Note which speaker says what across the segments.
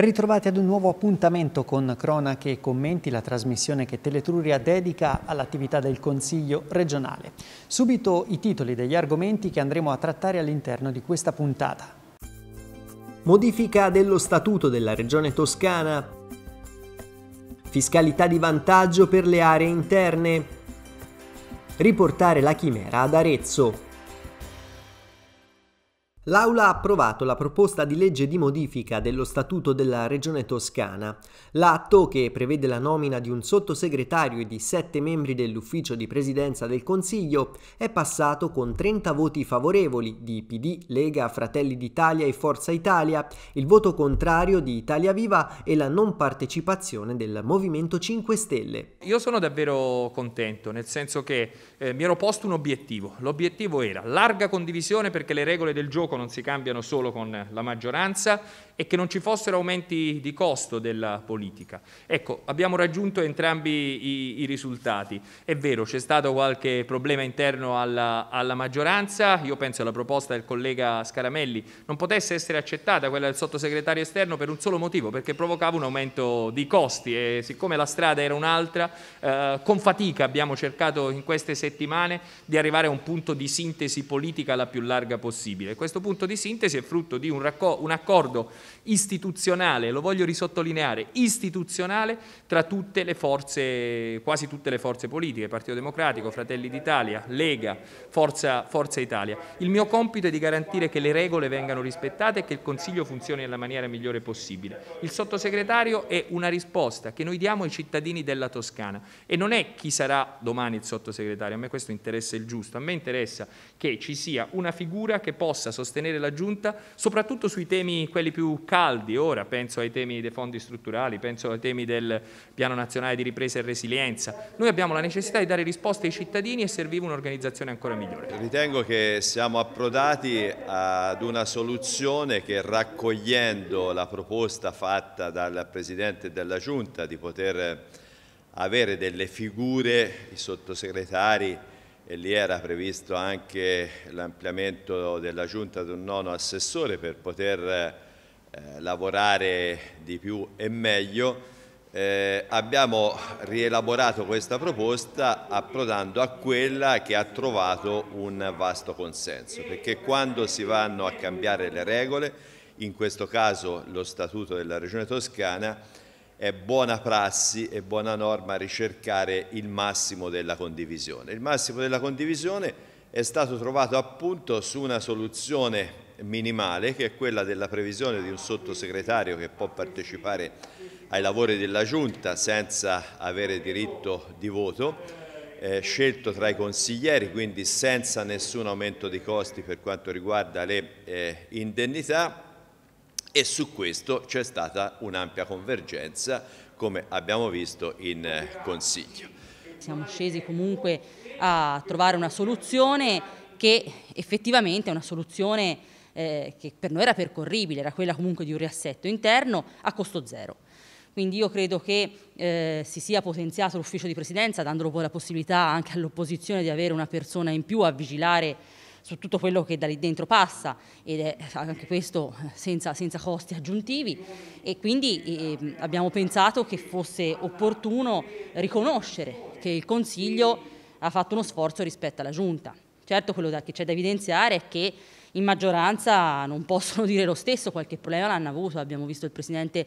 Speaker 1: ritrovati ad un nuovo appuntamento con Cronache e Commenti, la trasmissione che Teletruria dedica all'attività del Consiglio regionale. Subito i titoli degli argomenti che andremo a trattare all'interno di questa puntata. Modifica dello Statuto della Regione Toscana. Fiscalità di vantaggio per le aree interne. Riportare la chimera ad Arezzo. L'Aula ha approvato la proposta di legge di modifica dello Statuto della Regione Toscana. L'atto, che prevede la nomina di un sottosegretario e di sette membri dell'ufficio di presidenza del Consiglio, è passato con 30 voti favorevoli di PD, Lega, Fratelli d'Italia e Forza Italia, il voto contrario di Italia Viva e la non partecipazione del Movimento 5 Stelle.
Speaker 2: Io sono davvero contento, nel senso che eh, mi ero posto un obiettivo. L'obiettivo era larga condivisione perché le regole del gioco non si cambiano solo con la maggioranza e che non ci fossero aumenti di costo della politica. Ecco, abbiamo raggiunto entrambi i, i risultati. È vero, c'è stato qualche problema interno alla, alla maggioranza, io penso alla proposta del collega Scaramelli non potesse essere accettata quella del sottosegretario esterno per un solo motivo, perché provocava un aumento di costi e siccome la strada era un'altra, eh, con fatica abbiamo cercato in queste settimane di arrivare a un punto di sintesi politica la più larga possibile. questo punto punto di sintesi è frutto di un, racco- un accordo istituzionale, lo voglio risottolineare, istituzionale tra tutte le forze, quasi tutte le forze politiche, Partito Democratico, Fratelli d'Italia, Lega, Forza, Forza Italia. Il mio compito è di garantire che le regole vengano rispettate e che il Consiglio funzioni nella maniera migliore possibile. Il sottosegretario è una risposta che noi diamo ai cittadini della Toscana e non è chi sarà domani il sottosegretario, a me questo interessa il giusto, a me interessa che ci sia una figura che possa sostenere sostenere la Giunta, soprattutto sui temi quelli più caldi ora, penso ai temi dei fondi strutturali, penso ai temi del Piano Nazionale di Ripresa e Resilienza. Noi abbiamo la necessità di dare risposte ai cittadini e serviva un'organizzazione ancora migliore. Ritengo
Speaker 3: che siamo approdati ad una soluzione che raccogliendo la proposta fatta dal Presidente della Giunta di poter avere delle figure, i sottosegretari, e lì era previsto anche l'ampliamento della giunta di un nono assessore per poter eh, lavorare di più e meglio. Eh, abbiamo rielaborato questa proposta approdando a quella che ha trovato un vasto consenso, perché quando si vanno a cambiare le regole, in questo caso lo Statuto della Regione Toscana, è buona prassi e buona norma ricercare il massimo della condivisione. Il massimo della condivisione è stato trovato appunto su una soluzione minimale che è quella della previsione di un sottosegretario che può partecipare ai lavori della Giunta senza avere diritto di voto, eh, scelto tra i consiglieri, quindi senza nessun aumento di costi per quanto riguarda le eh, indennità e su questo c'è stata un'ampia convergenza come abbiamo visto in eh, Consiglio.
Speaker 4: Siamo scesi comunque a trovare una soluzione che effettivamente è una soluzione eh, che per noi era percorribile, era quella comunque di un riassetto interno a costo zero. Quindi io credo che eh, si sia potenziato l'ufficio di presidenza dando la possibilità anche all'opposizione di avere una persona in più a vigilare su tutto quello che da lì dentro passa ed è eh, anche questo eh, senza, senza costi aggiuntivi e quindi eh, abbiamo pensato che fosse opportuno riconoscere che il Consiglio ha fatto uno sforzo rispetto alla Giunta. Certo quello da, che c'è da evidenziare è che in maggioranza non possono dire lo stesso, qualche problema l'hanno avuto, abbiamo visto il Presidente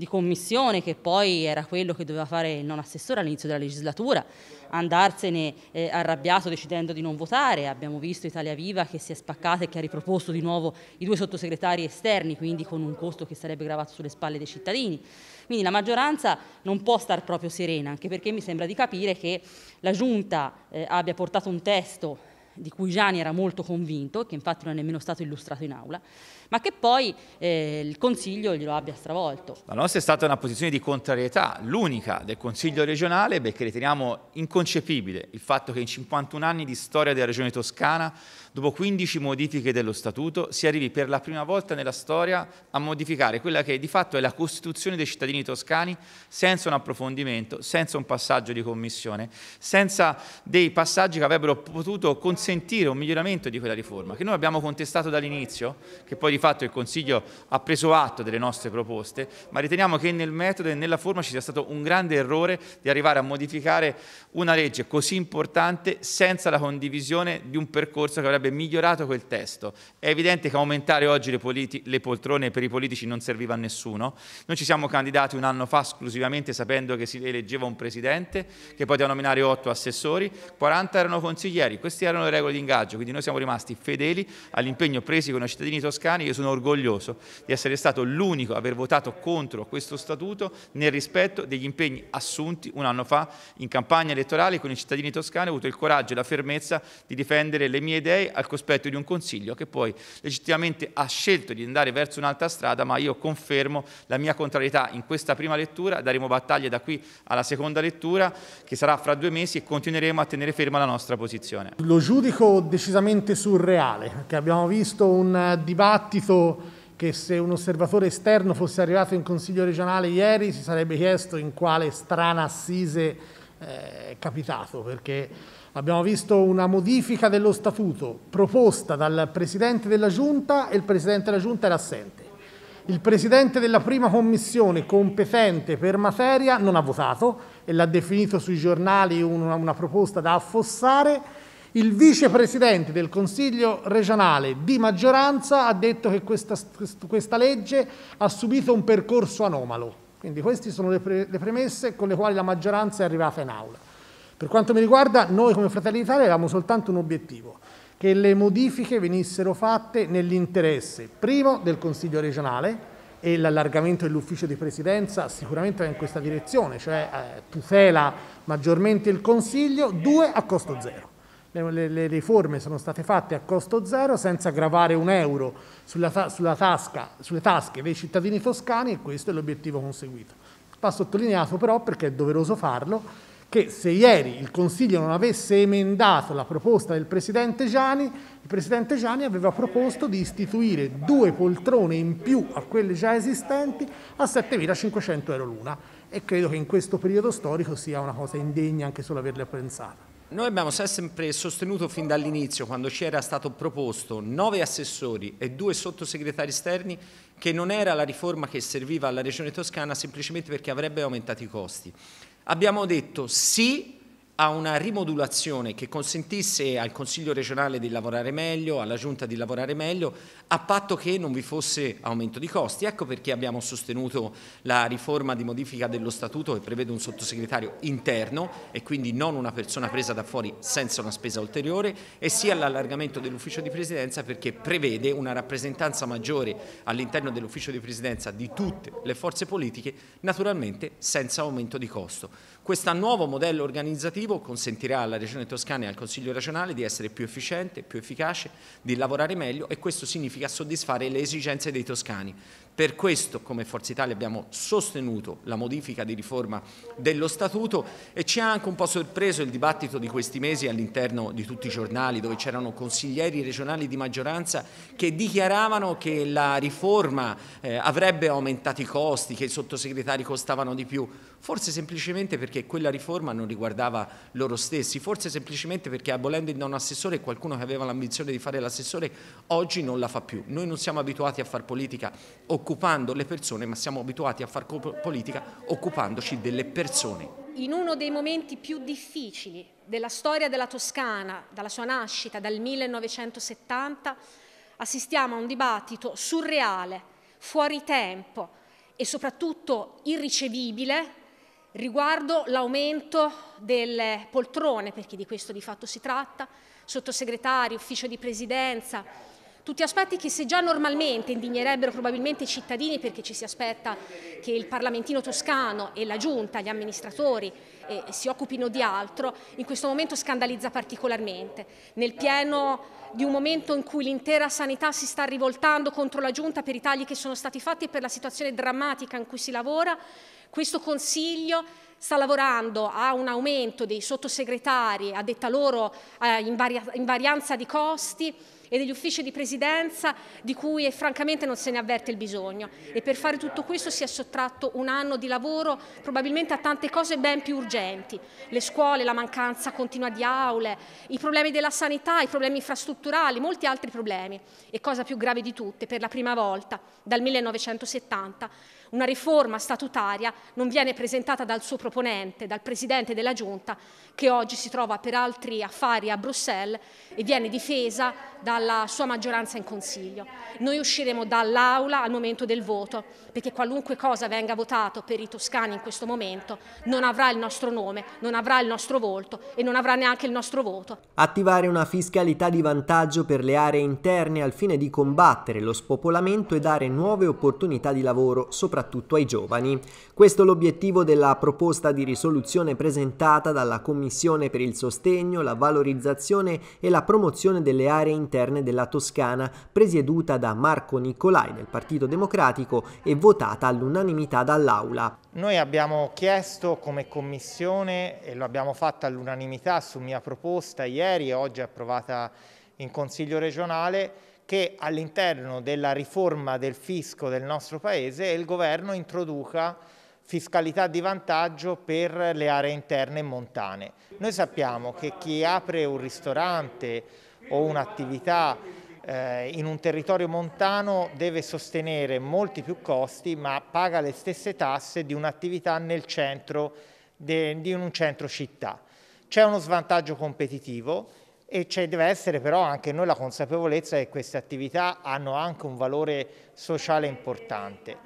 Speaker 4: di commissione che poi era quello che doveva fare il non assessore all'inizio della legislatura, andarsene eh, arrabbiato decidendo di non votare, abbiamo visto Italia Viva che si è spaccata e che ha riproposto di nuovo i due sottosegretari esterni, quindi con un costo che sarebbe gravato sulle spalle dei cittadini. Quindi la maggioranza non può star proprio serena, anche perché mi sembra di capire che la Giunta eh, abbia portato un testo di cui Gianni era molto convinto, che infatti non è nemmeno stato illustrato in aula, ma che poi eh, il Consiglio glielo abbia stravolto.
Speaker 5: La nostra è stata una posizione di contrarietà, l'unica del Consiglio regionale, perché riteniamo inconcepibile il fatto che in 51 anni di storia della Regione Toscana, dopo 15 modifiche dello Statuto, si arrivi per la prima volta nella storia a modificare quella che di fatto è la Costituzione dei cittadini toscani senza un approfondimento, senza un passaggio di commissione, senza dei passaggi che avrebbero potuto consentire consentire un miglioramento di quella riforma, che noi abbiamo contestato dall'inizio, che poi di fatto il Consiglio ha preso atto delle nostre proposte, ma riteniamo che nel metodo e nella forma ci sia stato un grande errore di arrivare a modificare una legge così importante senza la condivisione di un percorso che avrebbe migliorato quel testo. È evidente che aumentare oggi le, le poltrone per i politici non serviva a nessuno. Noi ci siamo candidati un anno fa esclusivamente sapendo che si eleggeva un presidente, che poteva nominare otto assessori, 40 erano consiglieri, questi erano le regole di ingaggio, quindi noi siamo rimasti fedeli all'impegno preso con i cittadini toscani, io sono orgoglioso di essere stato l'unico a aver votato contro questo statuto nel rispetto degli impegni assunti un anno fa in campagna elettorale con i cittadini toscani, ho avuto il coraggio e la fermezza di difendere le mie idee al cospetto di un Consiglio che poi legittimamente ha scelto di andare verso un'altra strada, ma io confermo la mia contrarietà in questa prima lettura, daremo battaglia da qui alla seconda lettura che sarà fra due mesi e continueremo a tenere ferma la nostra posizione.
Speaker 6: Lo giuro giudico decisamente surreale, perché abbiamo visto un dibattito che se un osservatore esterno fosse arrivato in Consiglio regionale ieri si sarebbe chiesto in quale strana assise eh, è capitato, perché abbiamo visto una modifica dello statuto proposta dal Presidente della Giunta e il Presidente della Giunta era assente. Il Presidente della prima commissione competente per materia non ha votato e l'ha definito sui giornali una, una proposta da affossare il vicepresidente del Consiglio regionale di maggioranza ha detto che questa, questa legge ha subito un percorso anomalo. Quindi queste sono le, pre le premesse con le quali la maggioranza è arrivata in aula. Per quanto mi riguarda, noi come Fratelli d'Italia avevamo soltanto un obiettivo, che le modifiche venissero fatte nell'interesse, primo, del Consiglio regionale, e l'allargamento dell'ufficio di presidenza sicuramente va in questa direzione, cioè eh, tutela maggiormente il Consiglio, due a costo zero le, le, le, riforme sono state fatte a costo zero senza gravare un euro sulla, sulla tasca, sulle tasche dei cittadini toscani e questo è l'obiettivo conseguito. Va sottolineato però, perché è doveroso farlo, che se ieri il Consiglio non avesse emendato la proposta del Presidente Gianni, il Presidente Gianni aveva proposto di istituire due poltrone in più a quelle già esistenti a 7.500 euro l'una e credo che in questo periodo storico sia una cosa indegna anche solo averle pensata. Noi abbiamo
Speaker 7: sempre sostenuto fin dall'inizio, quando ci era stato proposto nove assessori e due sottosegretari esterni, che non era la riforma che serviva alla Regione Toscana semplicemente perché avrebbe aumentato i costi. Abbiamo detto sì a una rimodulazione che consentisse al Consiglio regionale di lavorare meglio, alla Giunta di lavorare meglio, a patto che non vi fosse aumento di costi. Ecco perché abbiamo sostenuto la riforma di modifica dello Statuto che prevede un sottosegretario interno e quindi non una persona presa da fuori senza una spesa ulteriore e sia l'allargamento dell'ufficio di presidenza perché prevede una rappresentanza maggiore all'interno dell'ufficio di presidenza di tutte le forze politiche, naturalmente senza aumento di costo. Questo nuovo modello organizzativo consentirà alla Regione Toscana e al Consiglio regionale di essere più efficiente, più efficace, di lavorare meglio e questo significa soddisfare le esigenze dei toscani. Per questo come Forza Italia abbiamo sostenuto la modifica di riforma dello Statuto e ci ha anche un po' sorpreso il dibattito di questi mesi all'interno di tutti i giornali dove c'erano consiglieri regionali di maggioranza che dichiaravano che la riforma eh, avrebbe aumentato i costi, che i sottosegretari costavano di più, forse semplicemente perché che quella riforma non riguardava loro stessi, forse semplicemente perché abolendo il non assessore qualcuno che aveva l'ambizione di fare l'assessore oggi non la fa più. Noi non siamo abituati a far politica occupando le persone, ma siamo abituati a far politica occupandoci delle persone.
Speaker 8: In uno dei momenti più difficili della storia della Toscana, dalla sua nascita dal 1970, assistiamo a un dibattito surreale, fuori tempo e soprattutto irricevibile riguardo l'aumento delle poltrone, perché di questo di fatto si tratta, sottosegretari, ufficio di presidenza, tutti aspetti che se già normalmente indignerebbero probabilmente i cittadini perché ci si aspetta che il parlamentino toscano e la giunta, gli amministratori, eh, si occupino di altro, in questo momento scandalizza particolarmente. Nel pieno di un momento in cui l'intera sanità si sta rivoltando contro la giunta per i tagli che sono stati fatti e per la situazione drammatica in cui si lavora, questo Consiglio sta lavorando a un aumento dei sottosegretari, a detta loro eh, in, varia in varianza di costi, e degli uffici di presidenza di cui eh, francamente non se ne avverte il bisogno e per fare tutto questo si è sottratto un anno di lavoro probabilmente a tante cose ben più urgenti, le scuole, la mancanza continua di aule, i problemi della sanità, i problemi infrastrutturali, molti altri problemi e cosa più grave di tutte, per la prima volta dal 1970 una riforma statutaria non viene presentata dal suo proponente, dal Presidente della Giunta, che oggi si trova per altri affari a Bruxelles e viene difesa dalla sua maggioranza in Consiglio. Noi usciremo dall'Aula al momento del voto, perché qualunque cosa venga votato per i toscani in questo momento non avrà il nostro nome, non avrà il nostro volto e non avrà neanche il nostro voto.
Speaker 1: Attivare una fiscalità di vantaggio per le aree interne al fine di combattere lo spopolamento e dare nuove opportunità di lavoro, soprattutto soprattutto ai giovani. Questo è l'obiettivo della proposta di risoluzione presentata dalla Commissione per il sostegno, la valorizzazione e la promozione delle aree interne della Toscana, presieduta da Marco Nicolai del Partito Democratico e votata all'unanimità dall'Aula. Noi abbiamo
Speaker 9: chiesto come Commissione, e lo abbiamo fatto all'unanimità su mia proposta ieri e oggi approvata in Consiglio regionale, che all'interno della riforma del fisco del nostro Paese il governo introduca fiscalità di vantaggio per le aree interne e montane. Noi sappiamo che chi apre un ristorante o un'attività eh, in un territorio montano deve sostenere molti più costi ma paga le stesse tasse di un'attività nel centro, de, di un centro città. C'è uno svantaggio competitivo e ci deve essere però anche noi la consapevolezza che queste attività hanno anche un valore sociale importante.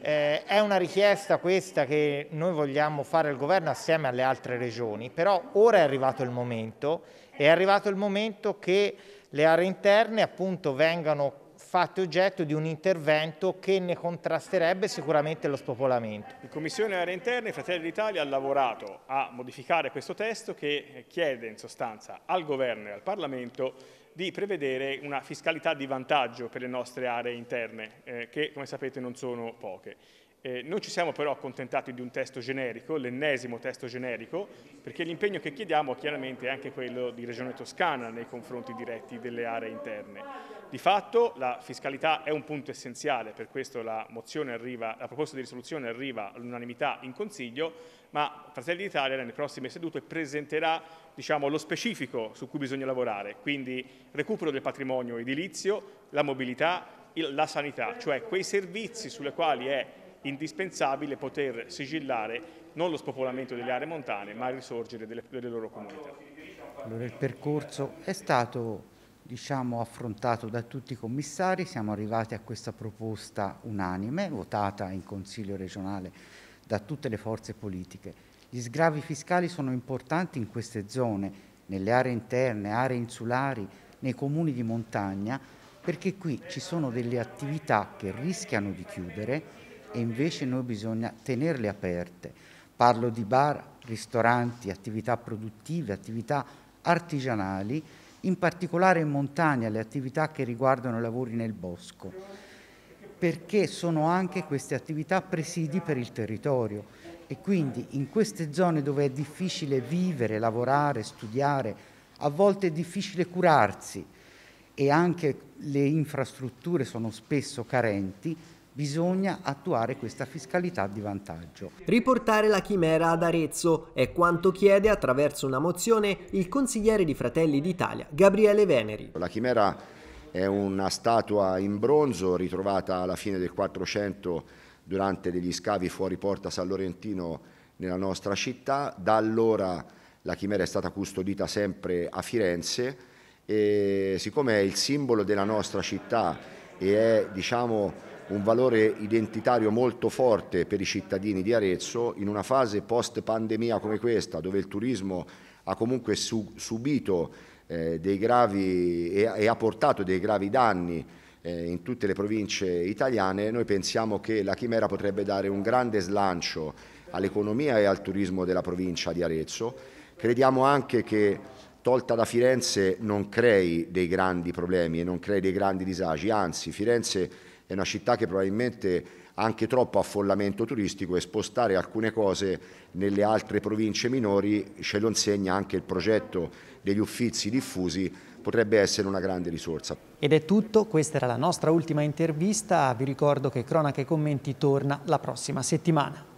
Speaker 9: Eh, è una richiesta questa che noi vogliamo fare al governo assieme alle altre regioni, però ora è arrivato il momento, è arrivato il momento che le aree interne appunto vengano fatte oggetto di un intervento che ne contrasterebbe sicuramente lo spopolamento. In
Speaker 2: Commissione Aree Interne Fratelli d'Italia ha lavorato a modificare questo testo che chiede in sostanza al Governo e al Parlamento di prevedere una fiscalità di vantaggio per le nostre aree interne, eh, che come sapete non sono poche. Eh, non ci siamo però accontentati di un testo generico, l'ennesimo testo generico, perché l'impegno che chiediamo chiaramente è anche quello di Regione Toscana nei confronti diretti delle aree interne. Di fatto la fiscalità è un punto essenziale, per questo la, arriva, la proposta di risoluzione arriva all'unanimità in Consiglio, ma Fratelli d'Italia nelle prossime sedute presenterà diciamo, lo specifico su cui bisogna lavorare, quindi recupero del patrimonio edilizio, la mobilità, la sanità, cioè quei servizi sulle quali è indispensabile poter sigillare non lo spopolamento delle aree montane ma il risorgere delle, delle loro comunità.
Speaker 9: Allora il percorso è stato diciamo, affrontato da tutti i commissari, siamo arrivati a questa proposta unanime, votata in Consiglio regionale da tutte le forze politiche. Gli sgravi fiscali sono importanti in queste zone, nelle aree interne, aree insulari, nei comuni di montagna, perché qui ci sono delle attività che rischiano di chiudere e invece noi bisogna tenerle aperte. Parlo di bar, ristoranti, attività produttive, attività artigianali, in particolare in montagna le attività che riguardano i lavori nel bosco, perché sono anche queste attività presidi per il territorio e quindi in queste zone dove è difficile vivere, lavorare, studiare, a volte è difficile curarsi e anche le infrastrutture sono spesso
Speaker 1: carenti, Bisogna attuare questa fiscalità di vantaggio. Riportare la chimera ad Arezzo è quanto chiede attraverso una mozione il consigliere di Fratelli
Speaker 10: d'Italia, Gabriele Veneri. La chimera è una statua in bronzo ritrovata alla fine del 400 durante degli scavi fuori Porta San Lorentino nella nostra città. Da allora la chimera è stata custodita sempre a Firenze e siccome è il simbolo della nostra città e è diciamo un valore identitario molto forte per i cittadini di Arezzo in una fase post pandemia come questa dove il turismo ha comunque su, subito eh, dei gravi e, e, ha portato dei gravi danni eh, in tutte le province italiane, noi pensiamo che la Chimera potrebbe dare un grande slancio all'economia e al turismo della provincia di Arezzo. Crediamo anche che tolta da Firenze non crei dei grandi problemi e non crei dei grandi disagi, anzi Firenze è una città che probabilmente ha anche troppo affollamento turistico e spostare alcune cose nelle altre province minori ce lo insegna anche il progetto degli uffizi diffusi potrebbe essere una grande risorsa.
Speaker 1: Ed è tutto, questa era la nostra ultima intervista, vi ricordo che Cronaca e Commenti torna la prossima settimana.